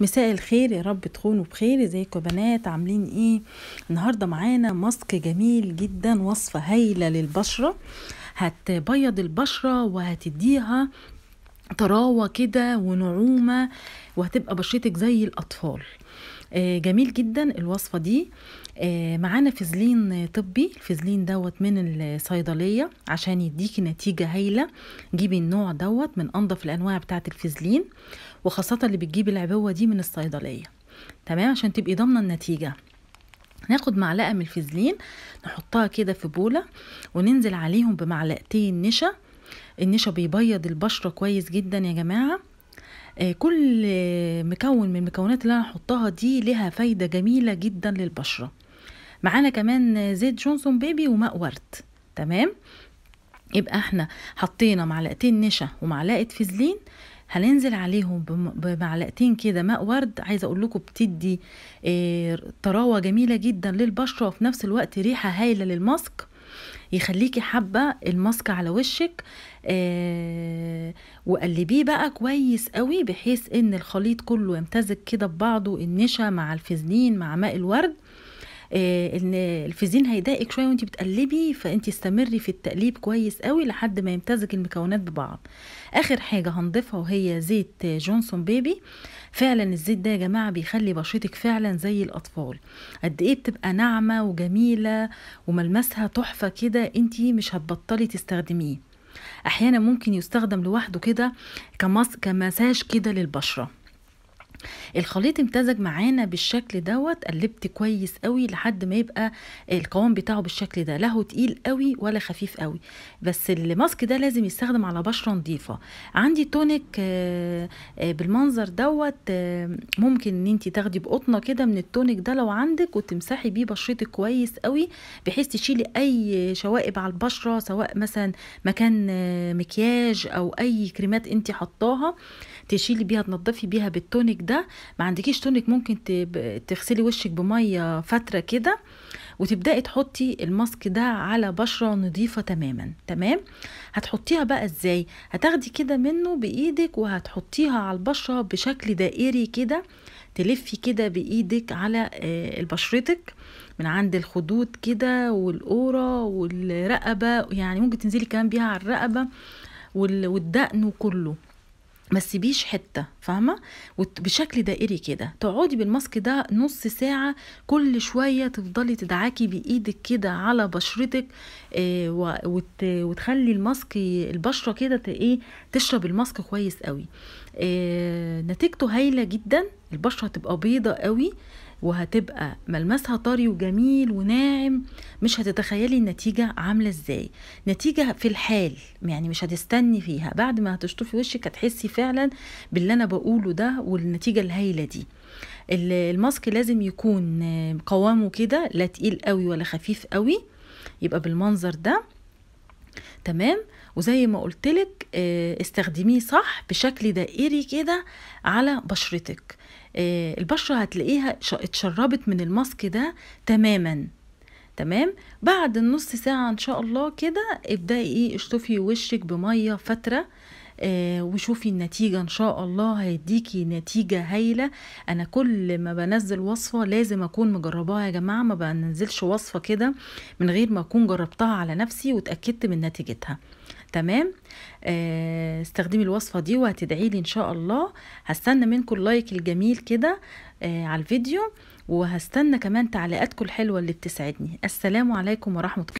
مساء الخير يا رب تكونوا بخير ازيكم يا بنات عاملين ايه النهارده معانا ماسك جميل جدا وصفه هايله للبشره هتبيض البشره وهتديها طراوه كده ونعومه وهتبقى بشرتك زي الاطفال آه، جميل جدا الوصفة دي آه، معانا فازلين طبي الفازلين دوت من الصيدلية عشان يديكي نتيجة هايلة جيبي النوع دوت من انضف الأنواع بتاعة الفازلين وخاصة اللي بتجيبي العبوة دي من الصيدلية تمام عشان تبقي ضامنة النتيجة ناخد معلقة من الفازلين نحطها كده في بولة وننزل عليهم بمعلقتين نشا النشا بيبيض البشرة كويس جدا يا جماعة آه، كل مكون من المكونات اللي انا هحطها دي لها فايده جميله جدا للبشره معانا كمان زيت جونسون بيبي وماء ورد تمام يبقى احنا حطينا معلقتين نشا ومعلقه فازلين هننزل عليهم بمعلقتين كده ماء ورد عايزه اقول لكم بتدي آه، طراوه جميله جدا للبشره وفي نفس الوقت ريحه هايله للماسك يخليكي حابه الماسك على وشك آه وقلبيه بقى كويس قوي بحيث ان الخليط كله يمتزج كده ببعضه النشا مع الفازلين مع ماء الورد آه، ان الفيزين هيضايقك شويه وانت بتقلبي فانت استمري في التقليب كويس قوي لحد ما يمتزج المكونات ببعض اخر حاجه هنضيفها وهي زيت جونسون بيبي فعلا الزيت ده يا جماعه بيخلي بشرتك فعلا زي الاطفال قد ايه بتبقى ناعمه وجميله وملمسها تحفه كده انت مش هتبطلي تستخدميه احيانا ممكن يستخدم لوحده كده كمساج كده للبشره الخليط امتزج معانا بالشكل دوت قلبت كويس قوي لحد ما يبقى القوام بتاعه بالشكل ده لا هو تقيل قوي ولا خفيف قوي بس الماسك ده لازم يستخدم على بشره نظيفه عندي تونيك آه، آه، بالمنظر دوت آه، ممكن ان انت تاخدي بقطنه كده من التونيك ده لو عندك وتمسحي بيه بشرتك كويس قوي بحيث تشيلي اي شوائب على البشره سواء مثلا مكان مكياج او اي كريمات انت حطاها تشيلي بيها تنضفي بيها بالتونيك ده ما عندكيش تونيك ممكن تغسلي وشك بميه فتره كده وتبداي تحطي الماسك ده على بشره نظيفه تماما تمام هتحطيها بقى ازاي هتاخدي كده منه بايدك وهتحطيها على البشره بشكل دائري كده تلفي كده بايدك على آه، بشرتك من عند الخدود كده والقوره والرقبه يعني ممكن تنزلي كمان بيها على الرقبه والدقن وكله ما تسيبيش حته فاهمه بشكل دائري كده تقعدي بالماسك ده نص ساعه كل شويه تفضلي تدعكي بايدك كده على بشرتك آه، وتخلي الماسك البشره كده ايه تشرب الماسك كويس قوي آه، نتيجته هايله جدا البشره هتبقى بيضه قوي وهتبقى ملمسها طري وجميل وناعم مش هتتخيلي النتيجه عامله ازاي نتيجه في الحال يعني مش هتستني فيها بعد ما هتشطفي وشك هتحسي فعلا باللي انا بقوله ده والنتيجه الهايله دي الماسك لازم يكون قوامه كده لا تقيل قوي ولا خفيف قوي يبقى بالمنظر ده تمام وزي ما قلتلك آه، استخدميه صح بشكل دائري كده على بشرتك آه، البشرة هتلاقيها اتشربت من الماسك ده تماما تمام بعد النص ساعة ان شاء الله كده ابدأي ايه اشطفي وشك بمية فترة آه، وشوفي النتيجة ان شاء الله هيديكي نتيجة هايلة انا كل ما بنزل وصفة لازم اكون مجرباها يا جماعة ما بنزلش وصفة كده من غير ما اكون جربتها على نفسي واتأكدت من نتيجتها تمام آه، استخدمي الوصفة دي وهتدعي لي ان شاء الله هستنى منكم اللايك الجميل كده آه، على الفيديو وهستنى كمان تعليقاتكم الحلوة اللي بتسعدني السلام عليكم ورحمة الله